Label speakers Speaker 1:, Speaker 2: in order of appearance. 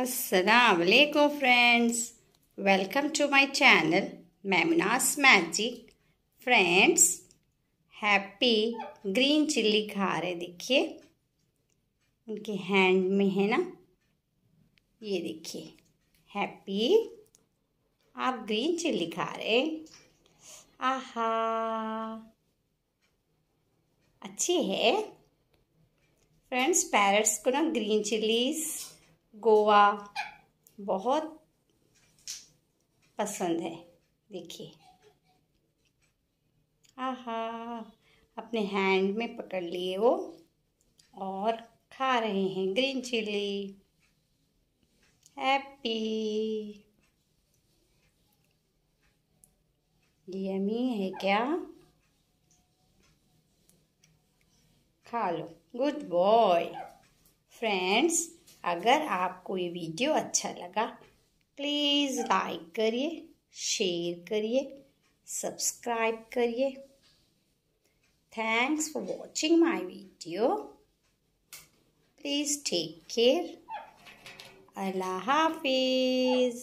Speaker 1: असलकुम friends welcome to my channel मेमनास magic friends happy green chilli खा रहे देखिए उनके हैंड में है ना ये देखिए हैप्पी आप ग्रीन चिल्ली खा रहे आहा अच्छी है फ्रेंड्स पैरट्स को ना ग्रीन चिल्लीज़ गोवा बहुत पसंद है देखिए आहा अपने हैंड में पकड़ लिए वो और खा रहे हैं ग्रीन चिली हैप्पी यमी है क्या खा लो गुड बॉय फ्रेंड्स अगर आपको ये वीडियो अच्छा लगा प्लीज़ लाइक करिए शेयर करिए सब्सक्राइब करिए thanks for watching my video please take care अल्लाह हाफिज़